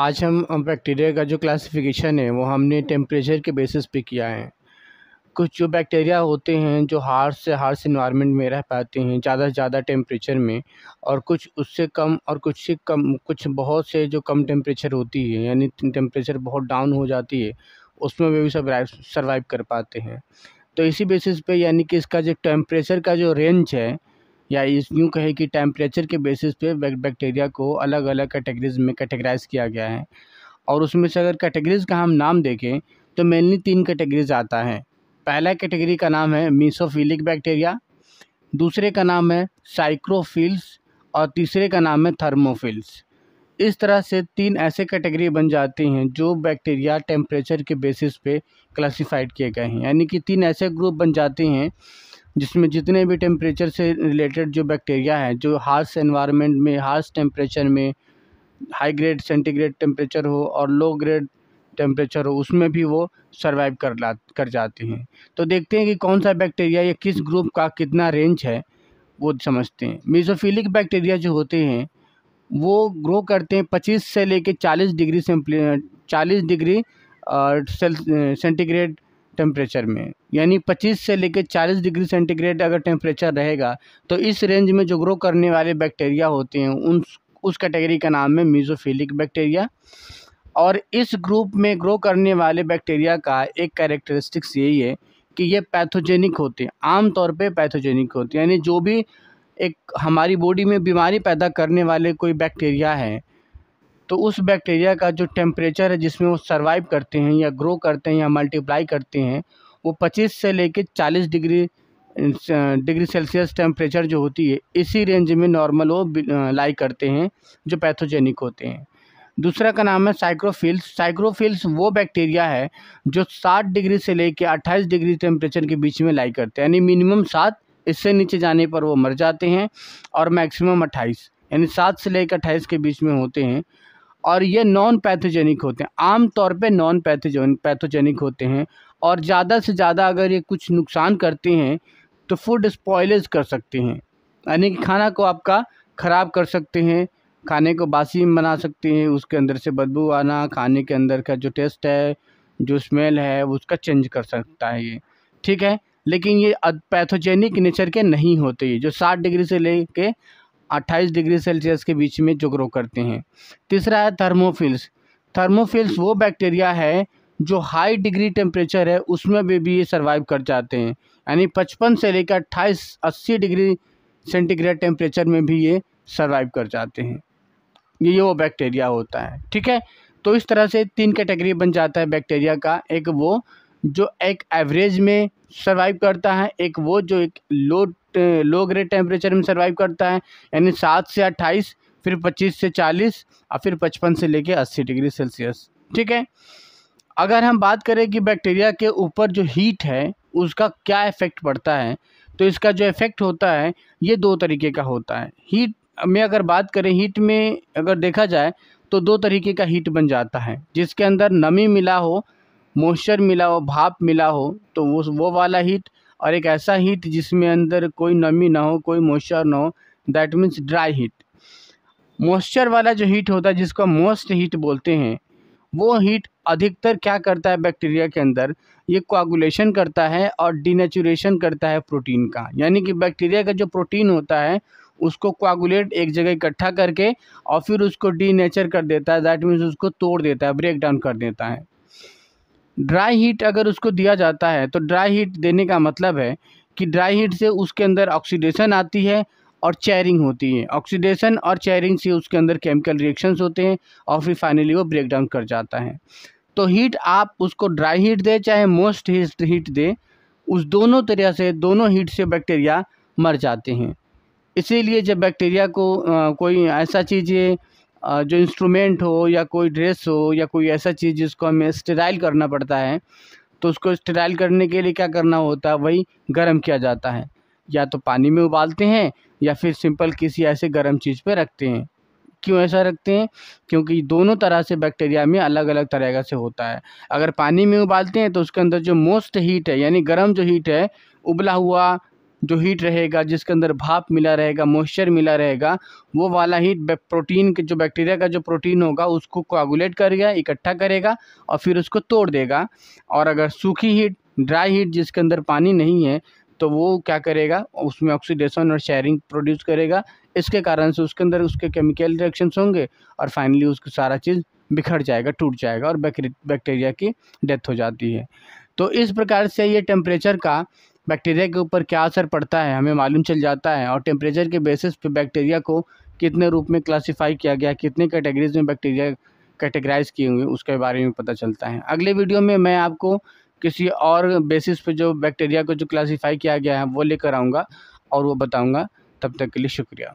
आज हम बैक्टीरिया का जो क्लासिफिकेशन है वो हमने टेम्परेचर के बेसिस पे किया है कुछ जो बैक्टीरिया होते हैं जो हार्ड से हार्ड इन्वायरमेंट में रह पाते हैं ज़्यादा से ज़्यादा टेम्परेचर में और कुछ उससे कम और कुछ से कम कुछ बहुत से जो कम टेम्परेचर होती है यानी टेम्परेचर बहुत डाउन हो जाती है उसमें वे भी सर्वाइव सर्वाइव कर पाते हैं तो इसी बेसिस पे यानी कि इसका जो टेम्परेचर का जो रेंज है या इस यूँ कहे कि टेम्परेचर के बेसिस पे बैक्टीरिया को अलग अलग कैटेगरीज में कैटेगराइज किया गया है और उसमें से अगर कैटेगरीज़ का हम नाम देखें तो मेनली तीन कैटेगरीज आता है पहला कैटेगरी का नाम है मीसोफिलिक बैक्टीरिया दूसरे का नाम है साइक्रोफिल्स और तीसरे का नाम है थर्मोफिल्स इस तरह से तीन ऐसे कैटेगरी बन जाती हैं जो बैक्टीरिया टेम्परेचर के बेसिस पे क्लासिफाइड किए गए हैं यानी कि तीन ऐसे ग्रुप बन जाते हैं जिसमें जितने भी टेम्परेचर से रिलेटेड जो बैक्टीरिया हैं जो हार्स एनवायरनमेंट में हार्स टेम्परेचर में हाई ग्रेड सेंटीग्रेड टेम्परेचर हो और लो ग्रेड टेम्परेचर हो उसमें भी वो सर्वाइव कर ला कर जाते हैं तो देखते हैं कि कौन सा बैक्टीरिया या किस ग्रुप का कितना रेंज है वो समझते हैं मीजोफिलिक बैक्टीरिया जो होते हैं वो ग्रो करते हैं पच्चीस से लेकर चालीस डिग्री सेम्पली चालीस डिग्री सेंटीग्रेड टेम्परेचर में यानी 25 से लेकर 40 डिग्री सेंटीग्रेड अगर टेम्परेचर रहेगा तो इस रेंज में जो ग्रो करने वाले बैक्टीरिया होते हैं उन उस कैटेगरी का नाम है मीजोफिलिक बैक्टीरिया और इस ग्रुप में ग्रो करने वाले बैक्टीरिया का एक कैरेक्टरिस्टिक्स यही है कि ये पैथोजेनिक होते हैं आम तौर पर पैथोजेनिक होते हैं यानी जो भी एक हमारी बॉडी में बीमारी पैदा करने वाले कोई बैक्टीरिया है तो उस बैक्टीरिया का जो टेम्परेचर है जिसमें वो सर्वाइव करते हैं या ग्रो करते हैं या मल्टीप्लाई करते हैं वो 25 से लेके 40 डिग्री डिग्री सेल्सियस टेम्परेचर जो होती है इसी रेंज में नॉर्मल वो लाई करते हैं जो पैथोजेनिक होते हैं दूसरा का नाम है साइक्रोफिल्स साइक्रोफिल्स वो बैक्टीरिया है जो 60 डिग्री से लेकर 28 डिग्री टेम्परेचर के बीच में लाई करते हैं यानी मिनिमम सात इससे नीचे जाने पर वो मर जाते हैं और मैक्सिमम अट्ठाईस यानी सात से लेकर अट्ठाईस के बीच में होते हैं और ये नॉन पैथोजेनिक होते हैं आम तौर पे नॉन पैथोज पैथोजेनिक होते हैं और ज़्यादा से ज़्यादा अगर ये कुछ नुकसान करते हैं तो फूड स्पॉयलेज कर सकते हैं यानी कि खाना को आपका ख़राब कर सकते हैं खाने को बासी बना सकते हैं उसके अंदर से बदबू आना खाने के अंदर का जो टेस्ट है जो स्मेल है उसका चेंज कर सकता है ये ठीक है लेकिन ये पैथोजेनिक नेचर के नहीं होते ये जो साठ डिग्री से ले 28 डिग्री सेल्सियस के बीच में जो ग्रो करते हैं तीसरा है थर्मोफिल्स थर्मोफिल्स वो बैक्टीरिया है जो हाई डिग्री टेम्परेचर है उसमें भी भी ये सर्वाइव कर जाते हैं यानी पचपन से लेकर अट्ठाईस अस्सी डिग्री सेंटीग्रेड टेम्परेचर में भी ये सर्वाइव कर जाते हैं ये वो बैक्टीरिया होता है ठीक है तो इस तरह से तीन कैटेगरी बन जाता है बैक्टीरिया का एक वो जो एक एवरेज में सर्वाइव करता है एक वो जो एक लो लो ग्रेड टेम्परेचर में सर्वाइव करता है यानी सात से अट्ठाईस फिर पच्चीस से चालीस और फिर पचपन से लेके अस्सी डिग्री सेल्सियस ठीक है अगर हम बात करें कि बैक्टीरिया के ऊपर जो हीट है उसका क्या इफ़ेक्ट पड़ता है तो इसका जो इफ़ेक्ट होता है ये दो तरीके का होता है हीट में अगर बात करें हीट में अगर देखा जाए तो दो तरीके का हीट बन जाता है जिसके अंदर नमी मिला हो मॉइस्चर मिला हो भाप मिला हो तो वो वो वाला हीट और एक ऐसा हीट जिसमें अंदर कोई नमी ना हो कोई मॉइस्चर ना हो that means dry heat moisture वाला जो हीट होता है जिसको मोस्ट हीट बोलते हैं वो हीट अधिकतर क्या करता है बैक्टीरिया के अंदर ये कोआगुलेशन करता है और डिनेचुरेशन करता है प्रोटीन का यानी कि बैक्टीरिया का जो प्रोटीन होता है उसको कोआगुलेट एक जगह इकट्ठा करके और फिर उसको डीनेचर कर देता है दैट मीन्स उसको तोड़ देता है ब्रेक डाउन कर देता है ड्राई हीट अगर उसको दिया जाता है तो ड्राई हीट देने का मतलब है कि ड्राई हीट से उसके अंदर ऑक्सीडेशन आती है और चेयरिंग होती है ऑक्सीडेशन और चेयरिंग से उसके अंदर केमिकल रिएक्शंस होते हैं और फिर फाइनली वो ब्रेक डाउन कर जाता है तो हीट आप उसको ड्राई हीट दे चाहे मोस्ट हीट दे उस दोनों तरह से दोनों हीट से बैक्टीरिया मर जाते हैं इसीलिए जब बैक्टीरिया को आ, कोई ऐसा चीज़ जो इंस्ट्रूमेंट हो या कोई ड्रेस हो या कोई ऐसा चीज़ जिसको हमें स्टेराइल करना पड़ता है तो उसको स्टेराइल करने के लिए क्या करना होता है वही गर्म किया जाता है या तो पानी में उबालते हैं या फिर सिंपल किसी ऐसे गर्म चीज़ पर रखते हैं क्यों ऐसा रखते हैं क्योंकि दोनों तरह से बैक्टीरिया में अलग अलग तरह का से होता है अगर पानी में उबालते हैं तो उसके अंदर जो मोस्ट हीट है यानी गर्म जो हीट है उबला हुआ जो हीट रहेगा जिसके अंदर भाप मिला रहेगा मॉइस्चर मिला रहेगा वो वाला हीट प्रोटीन के जो बैक्टीरिया का जो प्रोटीन होगा उसको कोगुलेट करेगा इकट्ठा करेगा और फिर उसको तोड़ देगा और अगर सूखी हीट ड्राई हीट जिसके अंदर पानी नहीं है तो वो क्या करेगा उसमें ऑक्सीडेशन और शेयरिंग प्रोड्यूस करेगा इसके कारण से उसके अंदर उसके केमिकल रिएक्शंस होंगे और फाइनली उसको सारा चीज़ बिखर जाएगा टूट जाएगा और बैक्टीरिया की डेथ हो जाती है तो इस प्रकार से ये टेम्परेचर का बैक्टीरिया के ऊपर क्या असर पड़ता है हमें मालूम चल जाता है और टेम्परेचर के बेसिस पे बैक्टीरिया को कितने रूप में क्लासिफाई किया गया कितने कैटेगरीज में बैक्टीरिया कैटेगराइज किए हुए उसके बारे में पता चलता है अगले वीडियो में मैं आपको किसी और बेसिस पे जो बैक्टीरिया को जो क्लासिफाई किया गया है वो लेकर आऊँगा और वो बताऊँगा तब तक के लिए शुक्रिया